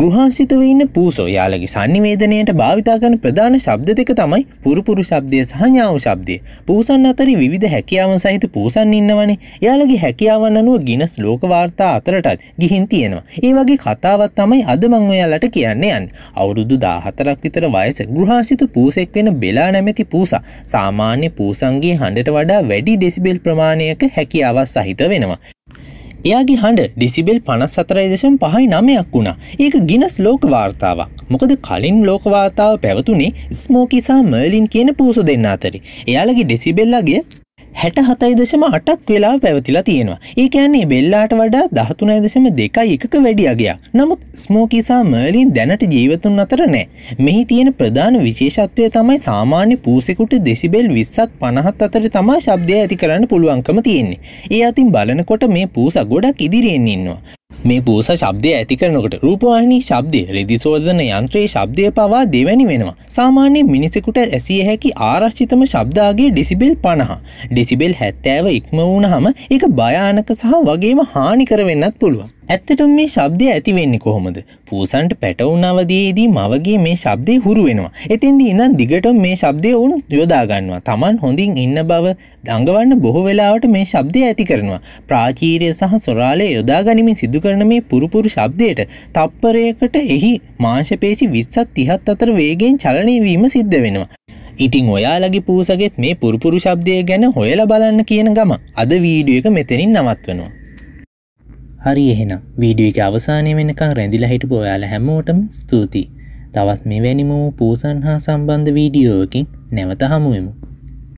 ගෘහාංශිතව ඉන්න පූසෝ යාලගේ සංනිවේදනයට භාවිතා කරන ප්‍රධාන ශබ්ද දෙක තමයි පුරුපුරු ශබ්දය සහ ඥාව ශබ්දය. පූසන් අතරේ විවිධ හැකියාවන් සහිත පූසන් ඉන්නවනේ. යාලගේ හැකියාවන් අනුව ගිනස් ලෝක වාර්තා අතරටත් ගිහින් තියෙනවා. ඒ වගේ කතාවක් තමයි අද මම ඔයාලට කියන්න යන්නේ. අවුරුදු 14ක් විතර වයස ගෘහාංශිත පූසෙක් වෙන බෙලා නැමැති පූසා සාමාන්‍ය පූසන්ගේ හඬට වඩා වැඩි ඩෙසිබෙල් ප්‍රමාණයක හැකියාවක් සහිත වෙනවා. එයාගේ හඬ ඩිසිබෙල් පනස් සතරයි දෙශම් පහයි නමයක් වුණා ඒක ගිනස් ලෝක වාර්තාවක් මොකද කලින් ලෝකවාතාව පැවතුනේ ස්මෝකිසා මර්ලින් කියන පූසු දෙන්න අතරි එයාලගේ ඩෙසිබෙල්ලගේ හැට හතයි දෙසම අටක් වෙලා පැවතිලා තියෙනවා ඒකන්නේ බෙල්ලාට වඩා දහතුනයි දෙසම දෙකයි එකක වැඩියගයා නමුත් ස්මෝකිසා මර්ලින් දැනට ජීවතුන් අතර නෑ මෙහි තියෙන ප්‍රධාන විශේෂත්වය තමයි සාමාන්‍ය පූසෙකුට දෙසිබෙල් විස්සත් පනහත් අතර තමා ශබ්දය ඇති කරන්න පුළුවන්කම තියෙන්නේ ඒ අතින් බලනකොට මේ පූස ගොඩක් ඉදිරියෙන් ඉන්නවා මේ පූස ශබ්දය ඇති කරනකට රූපවාහිනී ශබ්දය රෙදිසෝධන යන්ත්‍රයේ ශබ්දය පවා දෙවැනි වෙනවා. සාමාන්‍ය මිනිසෙකුට ඇසිය හැකි ආරශ්චිතම ශබ්දාගේ ඩිසිබෙල් පණහා. ඩිසිබෙල් හැත්තෑව ඉක්මවුණ හම එක භයානක සහ වගේම හානිකරවෙන්නත් පුළුවන්. ඇත්තටම් මේ ශබ්දය ඇතිවෙන්නේ කොහොමද. පූසන්ට පැටවුන් අවදයේදී මවගේ මේ ශබ්දය හුරුවෙනවා. එතින්දී ඉඳන් දිගට මේ ශබ්දය උන් යොදාගන්නවා. තමන් හොඳින් ඉන්න බව දඟවන්න බොහෝ වෙලාවට මේ ශබ්දය ඇති කරනවා. ප්‍රාචීරය සහ සොරාලය යොදාගනිමින් සිදුකරන මේ පුරුපුරු ශබ්දයට තප්පරයකට එහි මාංශපේසි විස්සත් තිහත් අතර වේගෙන් චලනයවීම සිද්ධ වෙනවා. ඉතිං ඔයාලගේ පූසගෙත් මේ පුරපුරු ශබ්දය ගැන හොයල බලන්න කියන ගම අද වීඩිය එක මෙතනින් නවත්වනවා. හරි එහෙනම් වීඩිය එක අවසානය වෙනකා රැඳිල හිටපු ඔයාල හැමෝටම ස්තුතියි. තවත් මෙවැනිම වූ පූසන් හා සම්බන්ධ වීඩියෝකින් නැවත හමුවමු.